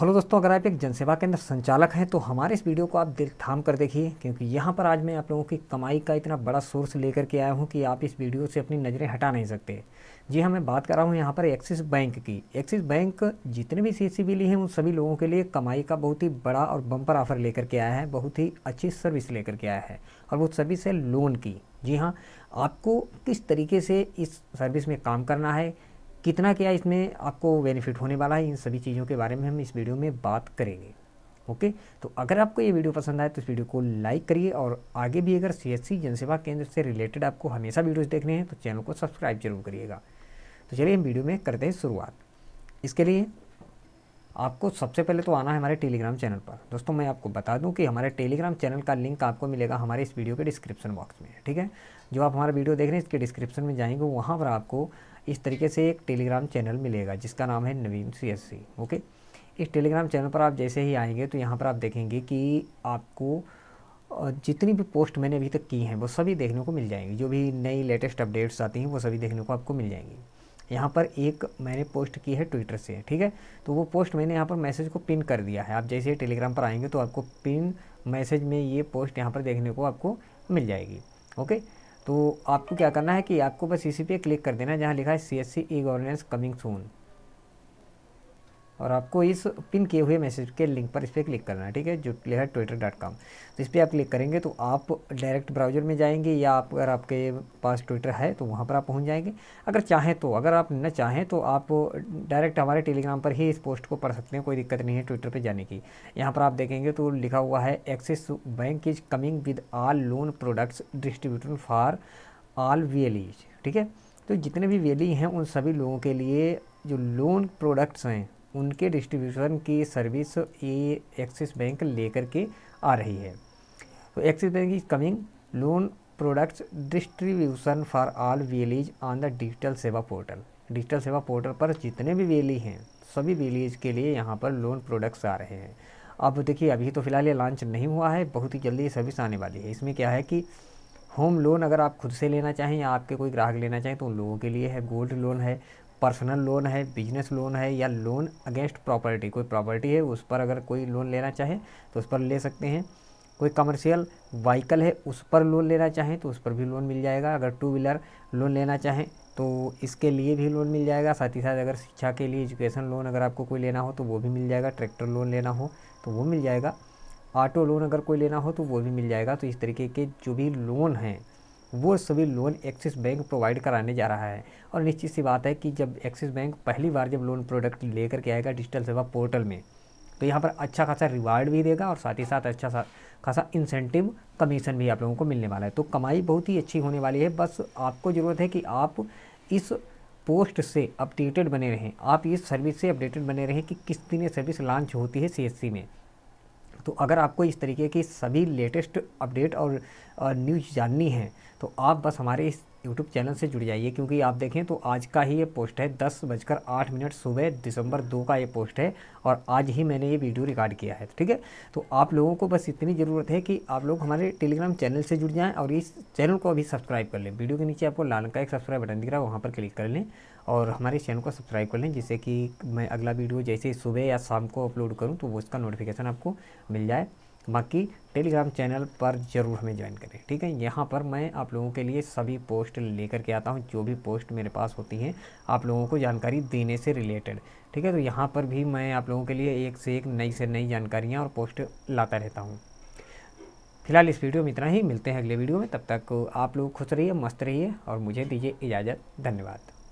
hello दोस्तों अगर आप एक जनसेवा केंद्र संचालक हैं तो हमारे इस वीडियो को आप दिल थाम कर देखिए क्योंकि यहाँ पर आज मैं आप लोगों की कमाई का इतना बड़ा सोर्स लेकर के आया हूँ कि आप इस वीडियो से अपनी नज़रें हटा नहीं सकते जी हाँ मैं बात कर रहा हूँ यहाँ पर एक्सिस बैंक की एक्सिस बैंक जितने भी सी ली हैं उन सभी लोगों के लिए कमाई का बहुत ही बड़ा और बम्पर ऑफर लेकर के आया है बहुत ही अच्छी सर्विस लेकर के आया है और वो सर्विस है लोन की जी हाँ आपको किस तरीके से इस सर्विस में काम करना है कितना क्या इसमें आपको बेनिफिट होने वाला है इन सभी चीज़ों के बारे में हम इस वीडियो में बात करेंगे ओके तो अगर आपको ये वीडियो पसंद आए तो इस वीडियो को लाइक करिए और आगे भी अगर सी एस जनसेवा केंद्र से रिलेटेड आपको हमेशा वीडियोज़ देखने हैं तो चैनल को सब्सक्राइब जरूर करिएगा तो चलिए हम वीडियो में करते हैं शुरुआत इसके लिए आपको सबसे पहले तो आना है हमारे टेलीग्राम चैनल पर दोस्तों मैं आपको बता दूं कि हमारे टेलीग्राम चैनल का लिंक आपको मिलेगा हमारे इस वीडियो के डिस्क्रिप्शन बॉक्स में ठीक है जो आप हमारा वीडियो देख रहे हैं इसके डिस्क्रिप्शन में जाएंगे वहाँ पर आपको इस तरीके से एक टेलीग्राम चैनल मिलेगा जिसका नाम है नवीन सी ओके इस टेलीग्राम चैनल पर आप जैसे ही आएंगे तो यहाँ पर आप देखेंगे कि आपको जितनी भी पोस्ट मैंने अभी तक की हैं वो सभी देखने को मिल जाएंगी जो भी नई लेटेस्ट अपडेट्स आती हैं वो सभी देखने को आपको मिल जाएंगी यहाँ पर एक मैंने पोस्ट की है ट्विटर से ठीक है तो वो पोस्ट मैंने यहाँ पर मैसेज को पिन कर दिया है आप जैसे ही टेलीग्राम पर आएंगे तो आपको पिन मैसेज में ये पोस्ट यहाँ पर देखने को आपको मिल जाएगी ओके तो आपको क्या करना है कि आपको बस इसी पे क्लिक कर देना है जहाँ लिखा है C S C e governance coming soon और आपको इस पिन किए हुए मैसेज के लिंक पर इस पर क्लिक करना है ठीक है जो लिखा है ट्विटर डॉट कॉम तो इस पर आप क्लिक करेंगे तो आप डायरेक्ट ब्राउजर में जाएंगे या आप अगर आपके पास ट्विटर है तो वहाँ पर आप पहुँच जाएंगे अगर चाहें तो अगर आप न चाहें तो आप डायरेक्ट हमारे टेलीग्राम पर ही इस पोस्ट को पढ़ सकते हैं कोई दिक्कत नहीं है ट्विटर पर जाने की यहाँ पर आप देखेंगे तो लिखा हुआ है Axis Bank is coming with all loan products distributor for all villages ठीक है तो जितने भी वेली हैं उन सभी लोगों के लिए जो लोन प्रोडक्ट्स हैं उनके डिस्ट्रीब्यूशन की सर्विस ये एक्सिस बैंक लेकर के आ रही है तो Axis Bank is coming loan products distribution for all village on the digital Seva portal digital Seva portal पर जितने भी वेली हैं सभी विलेज के लिए यहाँ पर लोन प्रोडक्ट्स आ रहे हैं अब देखिए अभी तो फिलहाल ये लॉन्च नहीं हुआ है बहुत ही जल्दी ये सर्विस आने वाली है इसमें क्या है कि होम लोन अगर आप खुद से लेना चाहें या आपके कोई ग्राहक लेना चाहें तो उन लोगों के लिए है गोल्ड लोन है पर्सनल लोन है बिजनेस लोन है या लोन अगेंस्ट प्रॉपर्टी कोई प्रॉपर्टी है उस पर अगर कोई लोन लेना चाहे तो उस पर ले सकते हैं कोई कमर्शियल व्हीकल है उस पर लोन लेना चाहें तो उस पर भी लोन मिल जाएगा अगर टू व्हीलर लोन लेना चाहें तो इसके लिए भी लोन मिल जाएगा साथ ही साथ अगर शिक्षा के लिए एजुकेशन लोन अगर आपको कोई लेना हो तो वो भी मिल जाएगा ट्रैक्टर लोन लेना हो तो वो मिल जाएगा ऑटो लोन अगर कोई लेना हो तो वो भी मिल जाएगा तो इस तरीके के जो भी लोन हैं वो सभी लोन एक्सिस बैंक प्रोवाइड कराने जा रहा है और निश्चित सी बात है कि जब एक्सिस बैंक पहली बार जब लोन प्रोडक्ट लेकर के आएगा डिजिटल सेवा पोर्टल में तो यहाँ पर अच्छा खासा रिवार्ड भी देगा और साथ ही साथ अच्छा सा खासा इंसेंटिव कमीशन भी आप लोगों को मिलने वाला है तो कमाई बहुत ही अच्छी होने वाली है बस आपको ज़रूरत है कि आप इस पोस्ट से अपडेटेड बने रहें आप इस सर्विस से अपडेटेड बने रहें कि किस दिन ये सर्विस लॉन्च होती है सीएससी में तो अगर आपको इस तरीके की सभी लेटेस्ट अपडेट और न्यूज जाननी है तो आप बस हमारे इस यूट्यूब चैनल से जुड़ जाइए क्योंकि आप देखें तो आज का ही ये पोस्ट है दस बजकर आठ मिनट सुबह दिसंबर दो का ये पोस्ट है और आज ही मैंने ये वीडियो रिकॉर्ड किया है ठीक है तो आप लोगों को बस इतनी ज़रूरत है कि आप लोग हमारे टेलीग्राम चैनल से जुड़ जाएँ और इस चैनल को अभी सब्सक्राइब कर लें वीडियो के नीचे आपको लाल का एक सब्सक्राइब बटन दिख रहा है वहाँ पर क्लिक कर लें और हमारे चैनल को सब्सक्राइब कर लें जिससे कि मैं अगला वीडियो जैसे सुबह या शाम को अपलोड करूँ तो वो उसका नोटिफिकेशन आपको मिल जाए बाकी टेलीग्राम चैनल पर ज़रूर हमें ज्वाइन करें ठीक है यहाँ पर मैं आप लोगों के लिए सभी पोस्ट लेकर के आता हूँ जो भी पोस्ट मेरे पास होती हैं आप लोगों को जानकारी देने से रिलेटेड ठीक है तो यहाँ पर भी मैं आप लोगों के लिए एक से एक नई से नई जानकारियाँ और पोस्ट लाता रहता हूँ फिलहाल इस वीडियो में इतना ही मिलते हैं अगले वीडियो में तब तक आप लोग खुश रहिए मस्त रहिए और मुझे दीजिए इजाज़त धन्यवाद